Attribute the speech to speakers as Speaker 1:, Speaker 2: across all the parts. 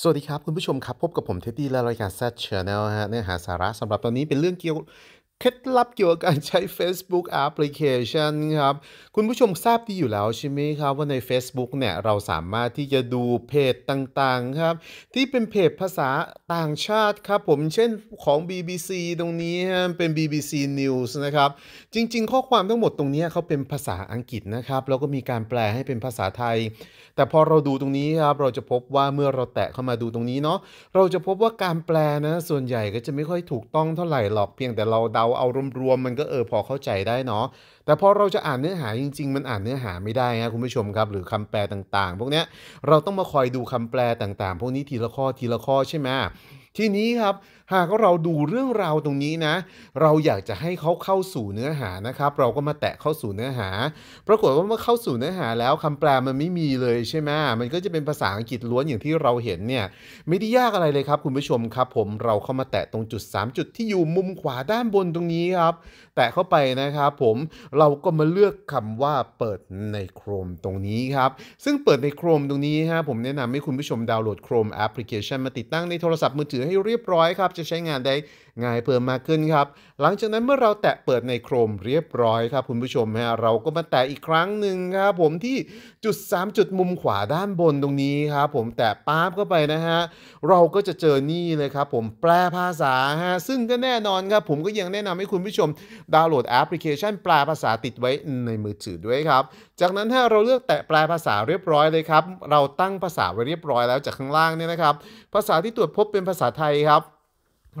Speaker 1: สวัสดีครับ คุณผู้ชมครับ พบกับผมเท็ดดี้ และรายการแเชอร์แนลฮะเนื้อหาสาระสำหรับตอนนี้เป็นเรื่องเกี่ยวเคล็ดลับเกี่ยวกับการใช้ Facebook Application ครับ คุณผู้ชมทราบดีอยู่แล้วใช่ไหมครับ ว่าใน Facebook เนี่ยเราสามารถที่จะดูเพจต่าง ๆ ครับ ที่เป็นเพจภาษาต่างชาติครับผมเช่นของ BBC ตรงนี้เป็น BBC News นะครับ จริงๆ ข้อความทั้งหมดตรงนี้เขาเป็นภาษาอังกฤษนะครับ แล้วก็มีการแปลให้เป็นภาษาไทย แต่พอเราดูตรงนี้ครับเราจะพบว่าเมื่อเราแตะเข้ามาดูตรงนี้เนาะเราจะพบว่าการแปลนะส่วนใหญ่ก็จะไม่ค่อยถูกต้องเท่าไหร่หรอกเพียงแต่เราเดาเอารวมๆมันก็เออพอเข้าใจได้เนาะแต่พอเราจะอ่านเนื้อหาจริง ๆ มันอ่านเนื้อหาไม่ได้นะคุณผู้ชมครับ หรือคำแปลต่างๆ พวกเนี้ยเราต้องมาคอยดูคำแปลต่างๆพวกนี้ทีละข้อทีละข้อใช่ไหมทีนี้ครับหากเราดูเรื่องราวตรงนี้นะ เราอยากจะให้เขาเข้าสู่เนื้อหานะครับ เราก็มาแตะเข้าสู่เนื้อหา ปรากฏว่าเมื่อเข้าสู่เนื้อหาแล้วคำแปลมันไม่มีเลยใช่ไหมมันก็จะเป็นภาษาอังกฤษล้วนอย่างที่เราเห็นเนี่ยไม่ได้ยากอะไรเลยครับคุณผู้ชมครับผมเราเข้ามาแตะตรงจุด 3 จุดที่อยู่มุมขวาด้านบนตรงนี้ครับแตะเข้าไปนะครับผมเราก็มาเลือกคำว่าเปิดใน Chrome ตรงนี้ครับ ซึ่งเปิดใน Chrome ตรงนี้ฮะผมแนะนำให้คุณผู้ชมดาวน์โหลด Chrome แอปพลิเคชันมาติดตั้งในโทรศัพท์มือถืออให้เรียบร้อยครับ จะใช้งานได้ง่ายเพิ่มมากขึ้นครับ หลังจากนั้นเมื่อเราแตะเปิดในโครมเรียบร้อยครับ คุณผู้ชมฮะเราก็มาแตะอีกครั้งหนึ่งครับ ผมที่จุด 3 จุดมุมขวาด้านบนตรงนี้ครับ ผมแตะป๊าบเข้าไปนะฮะ เราก็จะเจอนี่เลยครับ ผมแปลภาษาฮะซึ่งก็แน่นอนครับ ผมก็ยังแนะนำให้คุณผู้ชมดาวน์โหลดแอปพลิเคชันแปลภาษาติดไว้ในมือถือด้วยครับ จากนั้นถ้าเราเลือกแตะแปลภาษาเรียบร้อยเลยครับเราตั้งภาษาไว้เรียบร้อยแล้วจากข้างล่างเนี่ยนะครับภาษาที่ตรวจพบเป็นภาษาไทยครับ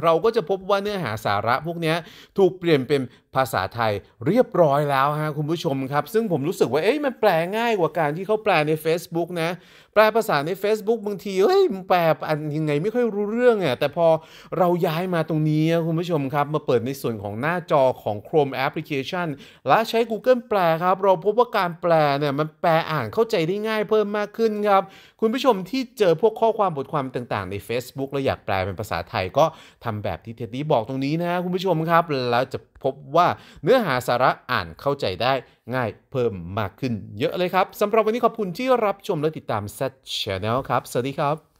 Speaker 1: เราก็จะพบว่าเนื้อหาสาระพวกนี้ถูกเปลี่ยนเป็นภาษาไทยเรียบร้อยแล้วฮะคุณผู้ชมครับ ซึ่งผมรู้สึกว่าเอ้ยมันแปลง่ายกว่าการที่เขาแปลใน Facebook นะ แปลภาษาใน Facebook บางทีเฮ้ยแปลอันยังไงไม่ค่อยรู้เรื่องอ่ะแต่พอเราย้ายมาตรงนี้คุณผู้ชมครับ มาเปิดในส่วนของหน้าจอของ Chrome Application และใช้ Google แปลครับ เราพบว่าการแปลเนี่ยมันแปลอ่านเข้าใจได้ง่ายเพิ่มมากขึ้นครับ คุณผู้ชมที่เจอพวกข้อความบทความต่าง ๆ ใน Facebook แล้วอยากแปลเป็นภาษาไทยก็ทำแบบที่เท็ดดี้บอกตรงนี้นะคุณผู้ชมครับแล้วจะพบว่า่าเนื้อหาสาระอ่านเข้าใจได้ง่ายเพิ่มมากขึ้นเยอะเลยครับสำหรับวันนี้ขอบคุณที่รับชมและติดตาม Set Channel ครับ สวัสดีครับ